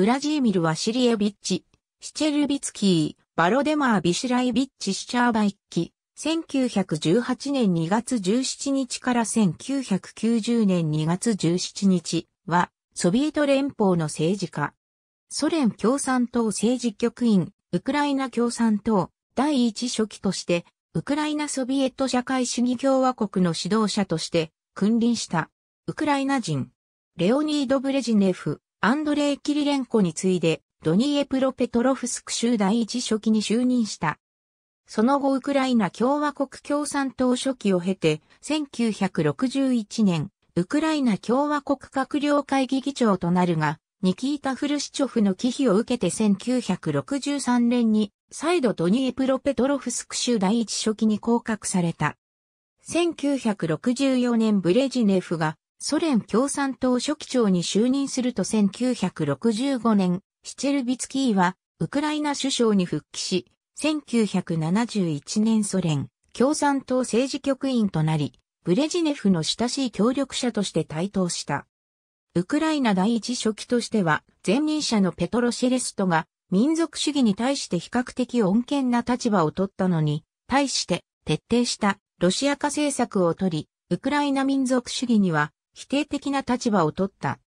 ウラジーミル・ワシリエビッチ、シチェルビツキー、バロデマー・ビシライビッチ・シチャーバイッキ、1918年2月17日から1990年2月17日は、ソビエト連邦の政治家。ソ連共産党政治局員、ウクライナ共産党第一書記として、ウクライナソビエト社会主義共和国の指導者として、君臨した、ウクライナ人、レオニード・ブレジネフ、アンドレイ・キリレンコに次いで、ドニエプロペトロフスク州第一書記に就任した。その後、ウクライナ共和国共産党書記を経て、1961年、ウクライナ共和国閣僚会議議長となるが、ニキータ・フルシチョフの忌避を受けて1963年に、再度ドニエプロペトロフスク州第一書記に降格された。1964年ブレジネフがソ連共産党書記長に就任すると1965年、シチェルビツキーはウクライナ首相に復帰し、1971年ソ連共産党政治局員となり、ブレジネフの親しい協力者として台頭した。ウクライナ第一書記としては、前任者のペトロ・シェレストが民族主義に対して比較的穏健な立場を取ったのに、対して徹底したロシア化政策を取り、ウクライナ民族主義には否定的な立場を取った。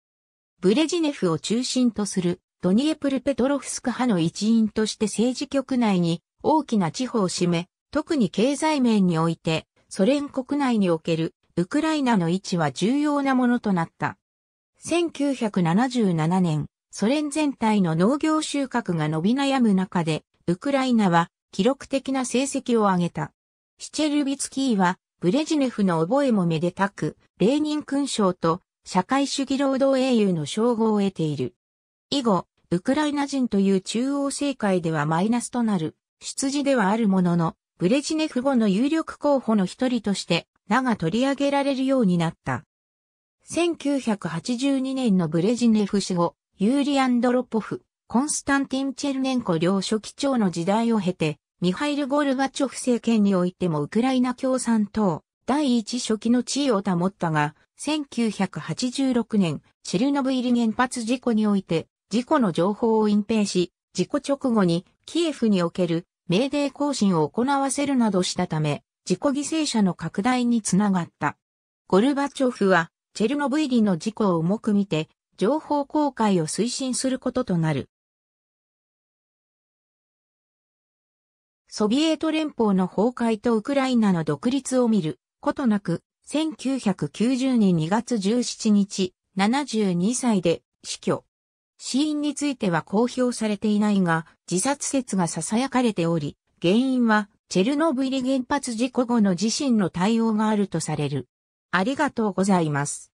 ブレジネフを中心とするドニエプルペトロフスク派の一員として政治局内に大きな地方を占め、特に経済面においてソ連国内におけるウクライナの位置は重要なものとなった。1977年、ソ連全体の農業収穫が伸び悩む中で、ウクライナは記録的な成績を上げた。シチェルビツキーはブレジネフの覚えもめでたく、レーニン勲章と社会主義労働英雄の称号を得ている。以後、ウクライナ人という中央政界ではマイナスとなる、出自ではあるものの、ブレジネフ後の有力候補の一人として、名が取り上げられるようになった。1982年のブレジネフ死後、ユーリ・アンドロポフ、コンスタンティン・チェルネンコ両書記長の時代を経て、ミハイル・ゴルバチョフ政権においてもウクライナ共産党第一書記の地位を保ったが、1986年、チェルノブイリ原発事故において、事故の情報を隠蔽し、事故直後にキエフにおける命令行進を行わせるなどしたため、事故犠牲者の拡大につながった。ゴルバチョフは、チェルノブイリの事故を重く見て、情報公開を推進することとなる。ソビエト連邦の崩壊とウクライナの独立を見ることなく、1990年2月17日、72歳で死去。死因については公表されていないが、自殺説が囁かれており、原因は、チェルノブイリ原発事故後の自身の対応があるとされる。ありがとうございます。